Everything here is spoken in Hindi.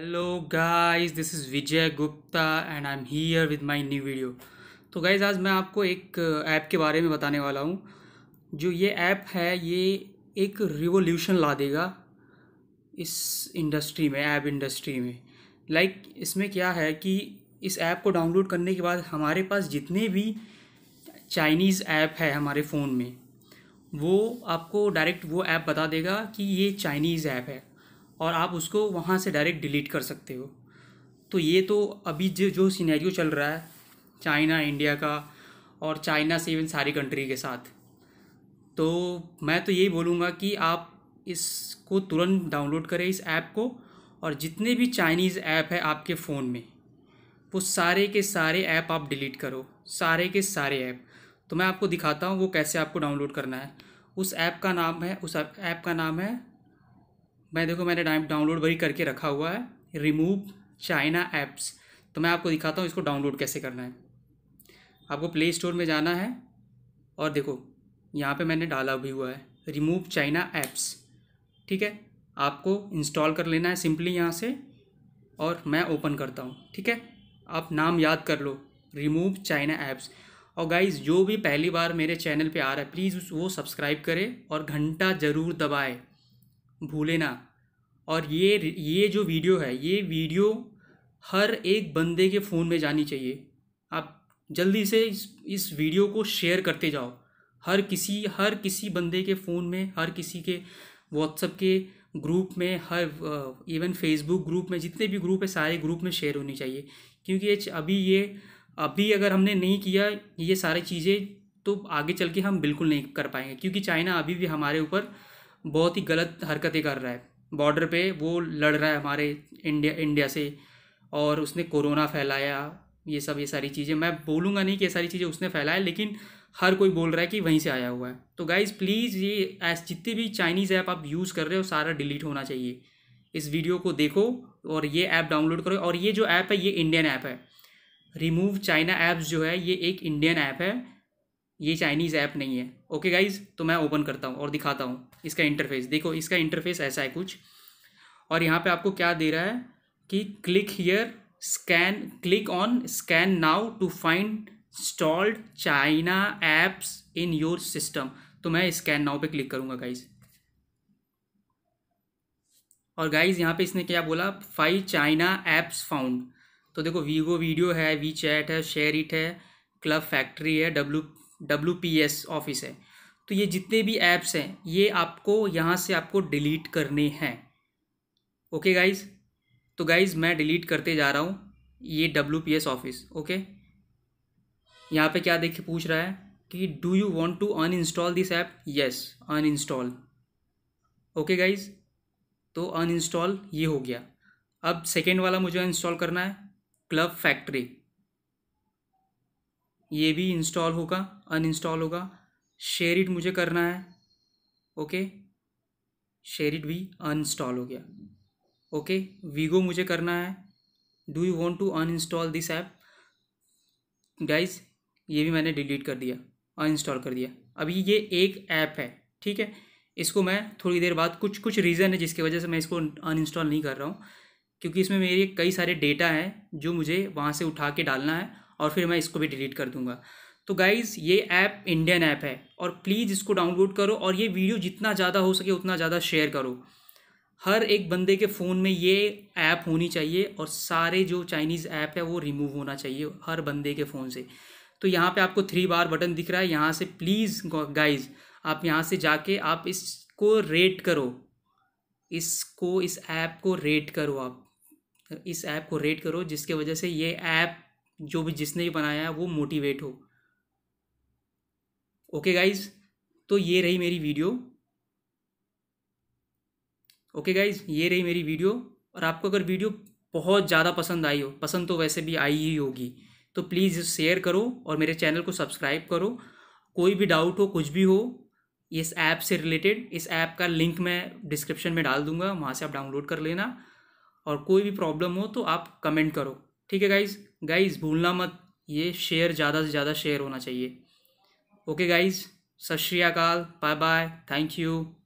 hello guys this is Vijay Gupta and I am here with my new video तो गाइस आज मैं आपको एक ऐप uh, के बारे में बताने वाला हूँ जो ये ऐप है ये एक रिवोल्यूशन ला देगा इस इंडस्ट्री में ऐप इंडस्ट्री में लाइक like, इसमें क्या है कि इस ऐप को डाउनलोड करने के बाद हमारे पास जितने भी चाइनीज़ ऐप है हमारे फ़ोन में वो आपको डायरेक्ट वो ऐप बता देगा कि ये चाइनीज़ ऐप है और आप उसको वहाँ से डायरेक्ट डिलीट कर सकते हो तो ये तो अभी जो जो सीनैरियो चल रहा है चाइना इंडिया का और चाइना से इवन सारी कंट्री के साथ तो मैं तो यही बोलूँगा कि आप इसको तुरंत डाउनलोड करें इस ऐप को और जितने भी चाइनीज़ ऐप है आपके फ़ोन में वो सारे के सारे ऐप आप डिलीट करो सारे के सारे ऐप तो मैं आपको दिखाता हूँ वो कैसे आपको डाउनलोड करना है उस ऐप का नाम है उस ऐप का नाम है मैं देखो मैंने डाउनलोड वही करके रखा हुआ है रिमूव चाइना ऐप्स तो मैं आपको दिखाता हूँ इसको डाउनलोड कैसे करना है आपको प्ले स्टोर में जाना है और देखो यहाँ पे मैंने डाला भी हुआ है रिमूव चाइना ऐप्स ठीक है आपको इंस्टॉल कर लेना है सिंपली यहाँ से और मैं ओपन करता हूँ ठीक है आप नाम याद कर लो रिमूव चाइना ऐप्स और गाइज जो भी पहली बार मेरे चैनल पे आ रहा है प्लीज़ वो सब्सक्राइब करें और घंटा ज़रूर दबाए भूले ना और ये ये जो वीडियो है ये वीडियो हर एक बंदे के फ़ोन में जानी चाहिए आप जल्दी से इस इस वीडियो को शेयर करते जाओ हर किसी हर किसी बंदे के फ़ोन में हर किसी के व्हाट्सअप के ग्रुप में हर इवन फेसबुक ग्रुप में जितने भी ग्रुप है सारे ग्रुप में शेयर होनी चाहिए क्योंकि ये अभी ये अभी अगर हमने नहीं किया ये सारी चीज़ें तो आगे चल के हम बिल्कुल नहीं कर पाएंगे क्योंकि चाइना अभी भी हमारे ऊपर बहुत ही गलत हरकतें कर रहा है बॉर्डर पे वो लड़ रहा है हमारे इंडिया इंडिया से और उसने कोरोना फैलाया ये सब ये सारी चीज़ें मैं बोलूँगा नहीं कि ये सारी चीज़ें उसने फैलाया लेकिन हर कोई बोल रहा है कि वहीं से आया हुआ है तो गाइज़ प्लीज़ ये ऐस जितने भी चाइनीज़ ऐप आप यूज़ कर रहे हो सारा डिलीट होना चाहिए इस वीडियो को देखो और ये ऐप डाउनलोड करो और ये जो ऐप है ये इंडियन ऐप है रिमूव चाइना ऐप्स जो है ये एक इंडियन ऐप है ये चाइनीज़ ऐप नहीं है ओके गाइज तो मैं ओपन करता हूँ और दिखाता हूँ इसका इंटरफेस देखो इसका इंटरफेस ऐसा है कुछ और यहाँ पे आपको क्या दे रहा है कि click here scan click on scan now to find installed China apps in your system तो मैं स्कैन नाउ पे क्लिक करूँगा गाइज और गाइज यहाँ पे इसने क्या बोला फाइव चाइना एप्स फाउंड तो देखो वीवो वीडियो है वी चैट है शेयर इट है क्लब फैक्ट्री है W W P S Office है तो ये जितने भी ऐप्स हैं ये आपको यहाँ से आपको डिलीट करने हैं ओके गाइज तो गाइज मैं डिलीट करते जा रहा हूँ ये W P S Office okay यहाँ पे क्या देखिए पूछ रहा है कि do you want to uninstall this app yes uninstall okay guys तो अन इंस्टॉल ये हो गया अब सेकेंड वाला मुझे इंस्टॉल करना है क्लब फैक्ट्री ये भी इंस्टॉल होगा अनइंस्टॉल होगा शेयर इट मुझे करना है ओके शेयर इट भी अनइंस्टॉल हो गया ओके वीगो मुझे करना है do you want to uninstall this app guys ये भी मैंने डिलीट कर दिया अनइंस्टॉल कर दिया अभी ये एक ऐप है ठीक है इसको मैं थोड़ी देर बाद कुछ कुछ रीज़न है जिसकी वजह से मैं इसको अनइंस्टॉल नहीं कर रहा हूँ क्योंकि इसमें मेरे कई सारे डेटा हैं जो मुझे वहाँ से उठा के डालना है और फिर मैं इसको भी डिलीट कर दूंगा तो गाइज़ ये ऐप इंडियन ऐप है और प्लीज़ इसको डाउनलोड करो और ये वीडियो जितना ज़्यादा हो सके उतना ज़्यादा शेयर करो हर एक बंदे के फ़ोन में ये ऐप होनी चाहिए और सारे जो चाइनीज़ ऐप है वो रिमूव होना चाहिए हर बंदे के फ़ोन से तो यहाँ पे आपको थ्री बार बटन दिख रहा है यहाँ से प्लीज़ गाइज़ आप यहाँ से जाके आप इसको रेट करो इसको इस ऐप को रेट करो आप इस ऐप को रेट करो जिसके वजह से ये ऐप जो भी जिसने भी बनाया है वो मोटिवेट हो ओके गाइज तो ये रही मेरी वीडियो ओके गाइज ये रही मेरी वीडियो और आपको अगर वीडियो बहुत ज़्यादा पसंद आई हो पसंद तो वैसे भी आई ही होगी तो प्लीज़ शेयर करो और मेरे चैनल को सब्सक्राइब करो कोई भी डाउट हो कुछ भी हो इस ऐप से रिलेटेड इस ऐप का लिंक मैं डिस्क्रिप्शन में डाल दूंगा वहाँ से आप डाउनलोड कर लेना और कोई भी प्रॉब्लम हो तो आप कमेंट करो ठीक है गाइज गाइज भूलना मत ये शेयर ज़्यादा से ज़्यादा शेयर होना चाहिए ओके गाइज सत श्री अकाल बाय बाय थैंक यू